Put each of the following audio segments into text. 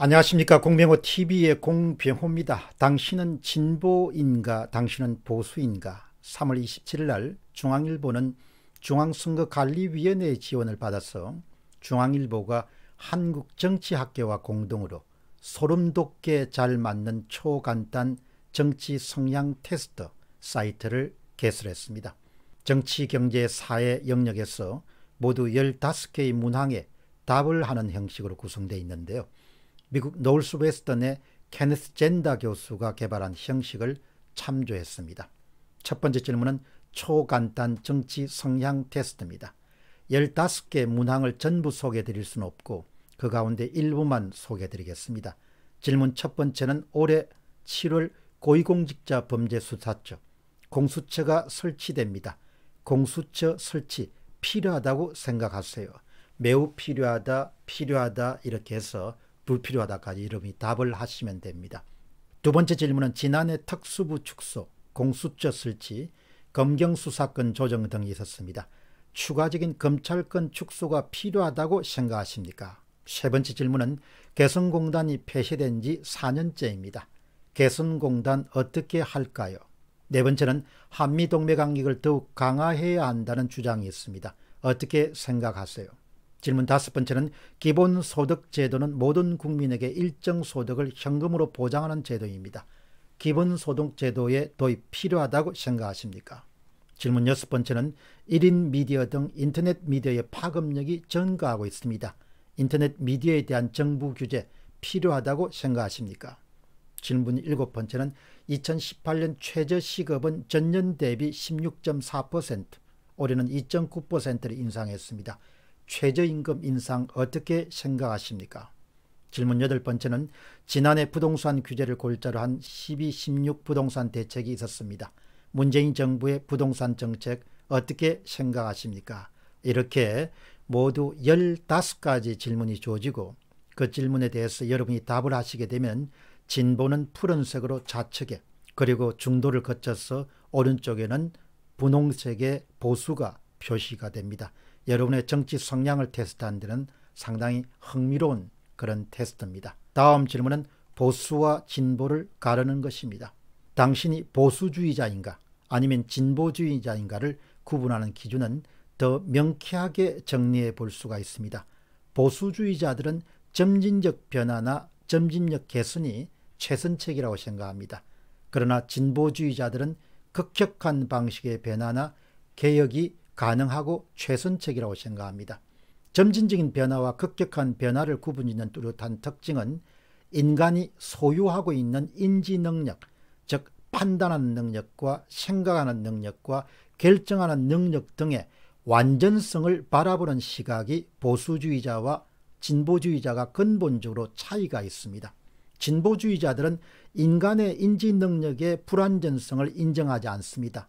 안녕하십니까 공병호 TV의 공병호입니다. 당신은 진보인가 당신은 보수인가 3월 27일 날 중앙일보는 중앙선거관리위원회의 지원을 받아서 중앙일보가 한국정치학계와 공동으로 소름돋게 잘 맞는 초간단 정치 성향 테스트 사이트를 개설했습니다. 정치, 경제, 사회 영역에서 모두 15개의 문항에 답을 하는 형식으로 구성되 있는데요. 미국 노스웨스턴의 케네스 젠다 교수가 개발한 형식을 참조했습니다. 첫 번째 질문은 초간단 정치 성향 테스트입니다. 15개 문항을 전부 소개해 드릴 수는 없고 그 가운데 일부만 소개해 드리겠습니다. 질문 첫 번째는 올해 7월 고위공직자 범죄 수사처 공수처가 설치됩니다. 공수처 설치 필요하다고 생각하세요. 매우 필요하다, 필요하다 이렇게 해서 불필요하다까지 이름이 답을 하시면 됩니다. 두 번째 질문은 지난해 특수부 축소, 공수처 설치, 검경수 사권 조정 등이 있었습니다. 추가적인 검찰권 축소가 필요하다고 생각하십니까? 세 번째 질문은 개성공단이 폐쇄된 지 4년째입니다. 개성공단 어떻게 할까요? 네 번째는 한미동맹 관력을 더욱 강화해야 한다는 주장이 있습니다. 어떻게 생각하세요? 질문 다섯 번째는 기본소득제도는 모든 국민에게 일정 소득을 현금으로 보장하는 제도입니다. 기본소득제도의 도입 필요하다고 생각하십니까? 질문 여섯 번째는 1인 미디어 등 인터넷 미디어의 파급력이 증가하고 있습니다. 인터넷 미디어에 대한 정부 규제 필요하다고 생각하십니까? 질문 일곱 번째는 2018년 최저시급은 전년 대비 16.4%, 올해는 2.9%를 인상했습니다. 최저임금 인상 어떻게 생각하십니까? 질문 여덟 번째는 지난해 부동산 규제를 골자로 한 12, 16 부동산 대책이 있었습니다. 문재인 정부의 부동산 정책 어떻게 생각하십니까? 이렇게 모두 15가지 질문이 주어지고 그 질문에 대해서 여러분이 답을 하시게 되면 진보는 푸른색으로 좌측에 그리고 중도를 거쳐서 오른쪽에는 분홍색의 보수가 표시가 됩니다. 여러분의 정치 성향을 테스트한 데는 상당히 흥미로운 그런 테스트입니다. 다음 질문은 보수와 진보를 가르는 것입니다. 당신이 보수주의자인가 아니면 진보주의자인가를 구분하는 기준은 더 명쾌하게 정리해 볼 수가 있습니다. 보수주의자들은 점진적 변화나 점진적 개선이 최선책이라고 생각합니다. 그러나 진보주의자들은 급격한 방식의 변화나 개혁이 가능하고 최선책이라고 생각합니다. 점진적인 변화와 급격한 변화를 구분짓는 뚜렷한 특징은 인간이 소유하고 있는 인지 능력, 즉 판단하는 능력과 생각하는 능력과 결정하는 능력 등의 완전성을 바라보는 시각이 보수주의자와 진보주의자가 근본적으로 차이가 있습니다. 진보주의자들은 인간의 인지 능력의 불완전성을 인정하지 않습니다.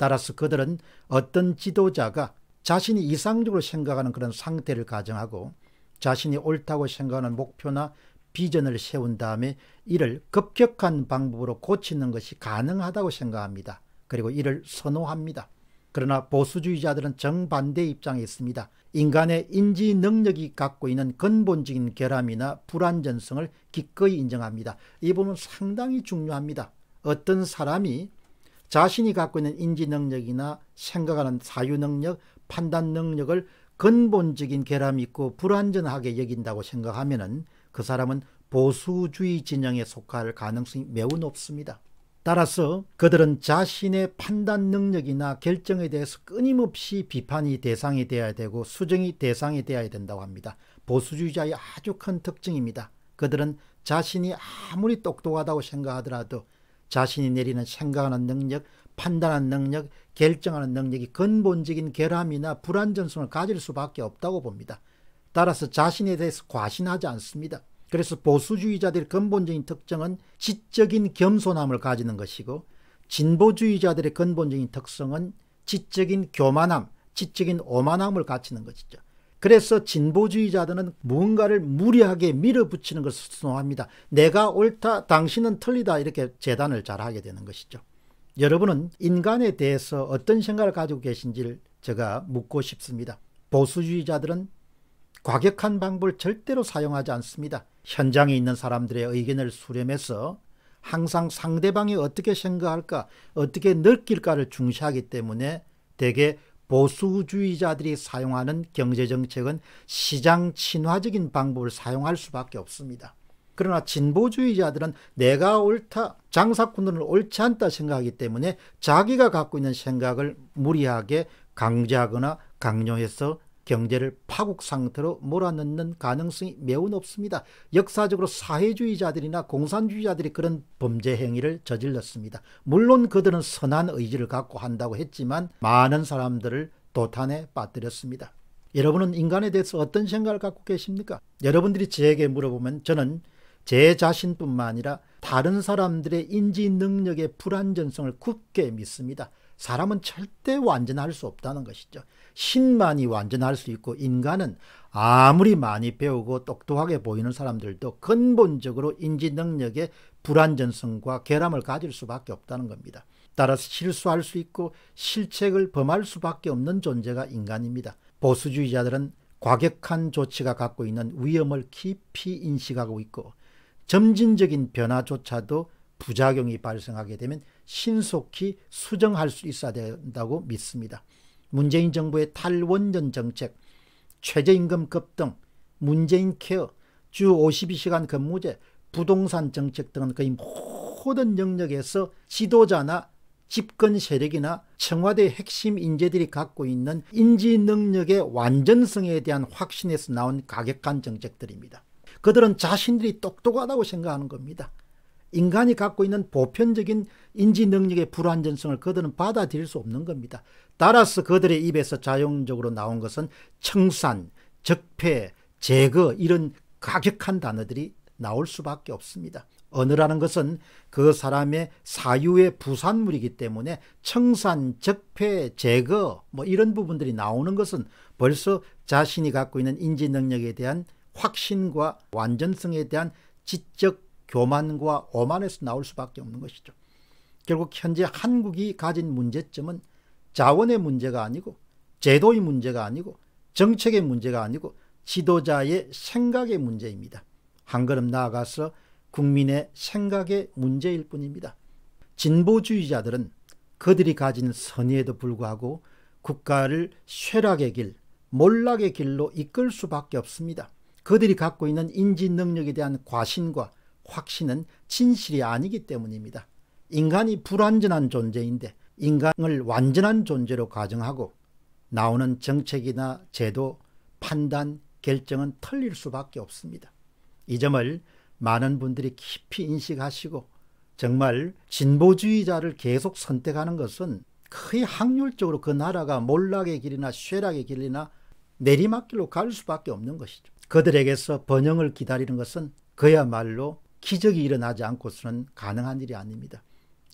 따라서 그들은 어떤 지도자가 자신이 이상적으로 생각하는 그런 상태를 가정하고 자신이 옳다고 생각하는 목표나 비전을 세운 다음에 이를 급격한 방법으로 고치는 것이 가능하다고 생각합니다. 그리고 이를 선호합니다. 그러나 보수주의자들은 정반대 입장에 있습니다. 인간의 인지 능력이 갖고 있는 근본적인 결함이나 불완전성을 기꺼이 인정합니다. 이 부분은 상당히 중요합니다. 어떤 사람이 자신이 갖고 있는 인지 능력이나 생각하는 사유 능력, 판단 능력을 근본적인 결함이 있고 불완전하게 여긴다고 생각하면 그 사람은 보수주의 진영에 속할 가능성이 매우 높습니다. 따라서 그들은 자신의 판단 능력이나 결정에 대해서 끊임없이 비판이 대상이 되어야 되고 수정이 대상이 되어야 된다고 합니다. 보수주의자의 아주 큰 특징입니다. 그들은 자신이 아무리 똑똑하다고 생각하더라도 자신이 내리는 생각하는 능력, 판단하는 능력, 결정하는 능력이 근본적인 결함이나 불안전성을 가질 수밖에 없다고 봅니다. 따라서 자신에 대해서 과신하지 않습니다. 그래서 보수주의자들의 근본적인 특징은 지적인 겸손함을 가지는 것이고 진보주의자들의 근본적인 특성은 지적인 교만함, 지적인 오만함을 갖추는 것이죠. 그래서 진보주의자들은 무언가를 무리하게 밀어붙이는 것을 선호합니다. 내가 옳다, 당신은 틀리다 이렇게 재단을 잘하게 되는 것이죠. 여러분은 인간에 대해서 어떤 생각을 가지고 계신지를 제가 묻고 싶습니다. 보수주의자들은 과격한 방법을 절대로 사용하지 않습니다. 현장에 있는 사람들의 의견을 수렴해서 항상 상대방이 어떻게 생각할까, 어떻게 느낄까를 중시하기 때문에 대개 보수주의자들이 사용하는 경제정책은 시장 친화적인 방법을 사용할 수밖에 없습니다. 그러나 진보주의자들은 내가 옳다, 장사꾼들은 옳지 않다 생각하기 때문에 자기가 갖고 있는 생각을 무리하게 강제하거나 강요해서 경제를 파국 상태로 몰아넣는 가능성이 매우 높습니다. 역사적으로 사회주의자들이나 공산주의자들이 그런 범죄 행위를 저질렀습니다. 물론 그들은 선한 의지를 갖고 한다고 했지만 많은 사람들을 도탄에 빠뜨렸습니다. 여러분은 인간에 대해서 어떤 생각을 갖고 계십니까? 여러분들이 제게 물어보면 저는 제 자신뿐만 아니라 다른 사람들의 인지 능력의 불완전성을 굳게 믿습니다. 사람은 절대 완전할 수 없다는 것이죠. 신만이 완전할 수 있고 인간은 아무리 많이 배우고 똑똑하게 보이는 사람들도 근본적으로 인지 능력의 불완전성과 결함을 가질 수밖에 없다는 겁니다. 따라서 실수할 수 있고 실책을 범할 수밖에 없는 존재가 인간입니다. 보수주의자들은 과격한 조치가 갖고 있는 위험을 깊이 인식하고 있고 점진적인 변화조차도 부작용이 발생하게 되면 신속히 수정할 수 있어야 된다고 믿습니다. 문재인 정부의 탈원전 정책, 최저임금 급등, 문재인 케어, 주 52시간 근무제, 부동산 정책 등은 거의 모든 영역에서 지도자나 집권 세력이나 청와대 핵심 인재들이 갖고 있는 인지 능력의 완전성에 대한 확신에서 나온 가격한 정책들입니다. 그들은 자신들이 똑똑하다고 생각하는 겁니다. 인간이 갖고 있는 보편적인 인지 능력의 불완전성을 그들은 받아들일 수 없는 겁니다. 따라서 그들의 입에서 자동적으로 나온 것은 청산, 적폐, 제거 이런 가격한 단어들이 나올 수밖에 없습니다. 언어라는 것은 그 사람의 사유의 부산물이기 때문에 청산, 적폐, 제거 뭐 이런 부분들이 나오는 것은 벌써 자신이 갖고 있는 인지 능력에 대한 확신과 완전성에 대한 지적 교만과 오만에서 나올 수밖에 없는 것이죠. 결국 현재 한국이 가진 문제점은 자원의 문제가 아니고 제도의 문제가 아니고 정책의 문제가 아니고 지도자의 생각의 문제입니다. 한 걸음 나아가서 국민의 생각의 문제일 뿐입니다. 진보주의자들은 그들이 가진 선의에도 불구하고 국가를 쇠락의 길, 몰락의 길로 이끌 수밖에 없습니다. 그들이 갖고 있는 인지 능력에 대한 과신과 확신은 진실이 아니기 때문입니다. 인간이 불완전한 존재인데 인간을 완전한 존재로 가정하고 나오는 정책이나 제도, 판단, 결정은 틀릴 수밖에 없습니다. 이 점을 많은 분들이 깊이 인식하시고 정말 진보주의자를 계속 선택하는 것은 거의 확률적으로 그 나라가 몰락의 길이나 쇠락의 길이나 내리막길로 갈 수밖에 없는 것이죠. 그들에게서 번영을 기다리는 것은 그야말로 기적이 일어나지 않고서는 가능한 일이 아닙니다.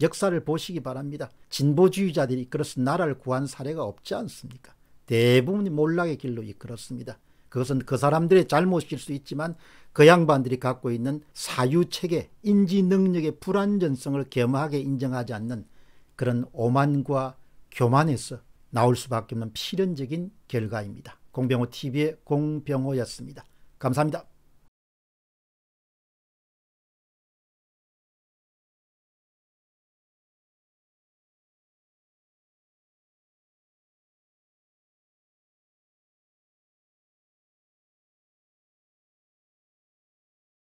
역사를 보시기 바랍니다. 진보주의자들이 이끌어서 나라를 구한 사례가 없지 않습니까? 대부분이 몰락의 길로 이끌었습니다. 그것은 그 사람들의 잘못일 수 있지만 그 양반들이 갖고 있는 사유체계, 인지 능력의 불완전성을 겸하게 인정하지 않는 그런 오만과 교만에서 나올 수밖에 없는 필연적인 결과입니다. 공병호 TV의 공병호였습니다. 감사합니다.